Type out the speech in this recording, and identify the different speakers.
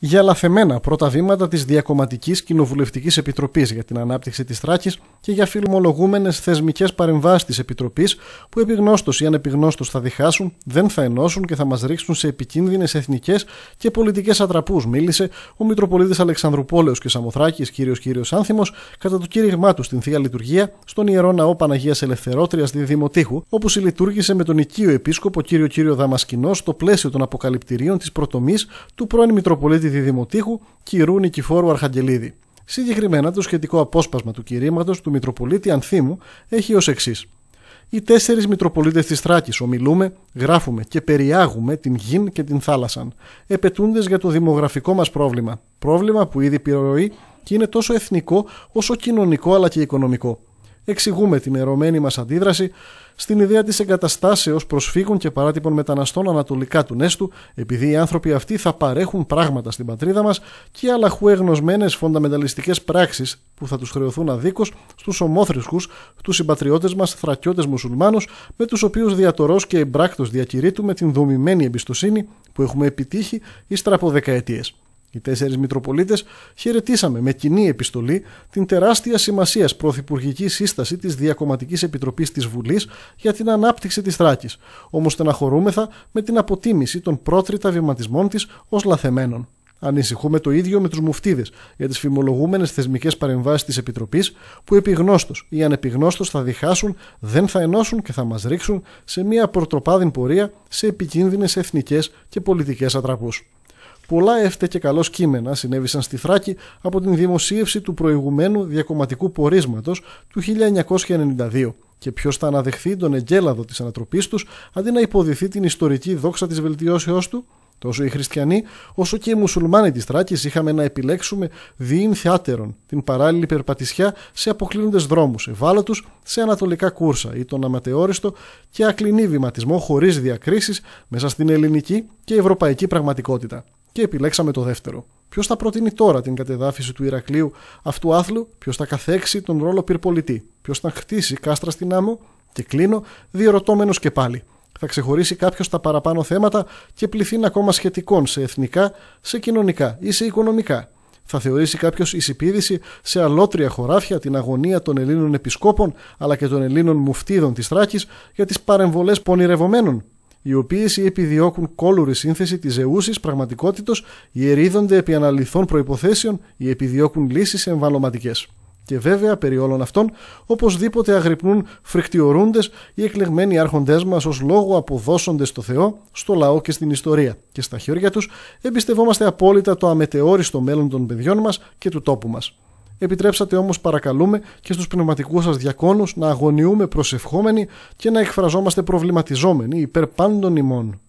Speaker 1: για λαθεμένα πρώτα βήματα της Διακομματικής κοινοβουλευτικής Επιτροπής για την ανάπτυξη της Θράκης και για φιλμολογούμενες θεσμικές παρεμβάσεις της Επιτροπής που επιγνώστος ή ανεπιγνώστος θα διχάσουν, δεν θα ενώσουν και θα μας ρίξουν σε επικίνδυνες εθνικές και πολιτικές ατραπούς, μίλησε ο Μητροπολίτης Αλεξανδρουπόλεο και Σαμοθράκης κ. Κύριος Άνθιμος κατά το κήρυγμά του στην Θεία Λειτουργία στον Ιερό Ναό Παναγίας Ελευθερώτριας Δημοτήχου, όπου συλλειτουργήσε με τον οικείο επίσκοπο κ. Κύριο Δαμασκηνός στο πλαίσιο των αποκαλυπτηρίων της προτομής του πρώην Μητροπολίτη Διδημοτήχου και η Αρχαγγελίδη. Συγκεκριμένα το σχετικό απόσπασμα του κηρύματο του Μητροπολίτη Ανθίμου έχει ως εξής. Οι τέσσερις Μητροπολίτες της Τράκη ομιλούμε, γράφουμε και περιάγουμε την γην και την θάλασσαν, επαιτούντες για το δημογραφικό μας πρόβλημα. Πρόβλημα που ήδη πυροεί και είναι τόσο εθνικό όσο κοινωνικό αλλά και οικονομικό εξηγούμε την ερωμένη μας αντίδραση στην ιδέα της εγκαταστάσεως προσφύγων και παράτυπων μεταναστών ανατολικά του Νέστου, επειδή οι άνθρωποι αυτοί θα παρέχουν πράγματα στην πατρίδα μας και αλλαχού εγνωσμένες φονταμενταλιστικές πράξεις που θα τους χρεωθούν αδίκως στους ομόθρησκους, τους συμπατριώτες μας θρακιώτες μουσουλμάνους, με τους οποίους διατορό και εμπράκτος διακηρύττουμε την δομημένη εμπιστοσύνη που έχουμε επιτύχει ύστερα από δεκαετίες. Οι τέσσερις Μητροπολίτες χαιρετήσαμε με κοινή επιστολή την τεράστια σημασία πρωθυπουργική σύσταση της Διακομματικής Επιτροπής της Βουλής για την ανάπτυξη της Θράκης, όμως στεναχωρούμεθα με την αποτίμηση των πρότριτα βηματισμών της ως λαθεμένων. Ανησυχούμε το ίδιο με τους μουφτίδες για τις φημολογούμενες θεσμικές παρεμβάσεις της Επιτροπής, που επιγνώστως ή ανεπιγνώστο θα διχάσουν, δεν θα ενώσουν και θα μας ρίξουν σε μια προτροπάδιν πορεία σε επικίνδυνες εθνικές και πολιτικές ατραπούς πολλά έφτε και καλώ κείμενα συνέβησαν στη Θράκη από την δημοσίευση του προηγουμένου διακομματικού πορίσματος του 1992 και ποιος θα αναδεχθεί τον εγκέλαδο της ανατροπής τους αντί να υποδηθεί την ιστορική δόξα της βελτιώσεώς του. Τόσο οι χριστιανοί όσο και οι μουσουλμάνοι της Θράκης είχαμε να επιλέξουμε διήν θεάτερον την παράλληλη περπατησιά σε αποκλίνοντες δρόμους, ευάλωτου σε ανατολικά κούρσα ή τον αματεόριστο και ακλινή βηματισμό χωρίς διακρίσεις μέσα στην ελληνική και ευρωπαϊκή πραγματικότητα και επιλέξαμε το δεύτερο. Ποιος θα προτείνει τώρα την κατεδάφιση του Ηρακλείου αυτού άθλου, ποιος θα καθέξει τον ρόλο πυρπολιτή, ποιος θα χτίσει κάστρα στην άμμο, και κλείνω διερωτώμενος και πάλι. Θα ξεχωρίσει κάποιος τα παραπάνω θέματα και πληθύν ακόμα σχετικών σε εθνικά, σε κοινωνικά ή σε οικονομικά. Θα θεωρήσει κάποιος εισηπίδηση σε αλότρια χωράφια την αγωνία των Ελλήνων επισκόπων αλλά και των Ελλήνων μουφτίδων της Θράκης για τις παρεμβολές πονηρευομένων οι οποίες ή επιδιώκουν κόλουρη σύνθεση της ζεούσης πραγματικότητος, οι ερίδονται επί αναλυθών προϋποθέσεων, οι επιδιώκουν λύσεις εμβαλωματικές. Και βέβαια, περί όλων αυτών, οπωσδήποτε αγρυπνούν φρικτιορούντες οι εκλεγμένοι άρχοντές μας ως λόγο αποδώσοντες στο Θεό, στο λαό και στην ιστορία. Και στα χέρια τους εμπιστευόμαστε απόλυτα το αμετεώριστο μέλλον των παιδιών μας και του τόπου μας. Επιτρέψατε όμως, παρακαλούμε, και στους πνευματικούς σας διακόνους να αγωνιούμε προσευχόμενοι και να εκφραζόμαστε προβληματιζόμενοι υπέρ πάντων ημών.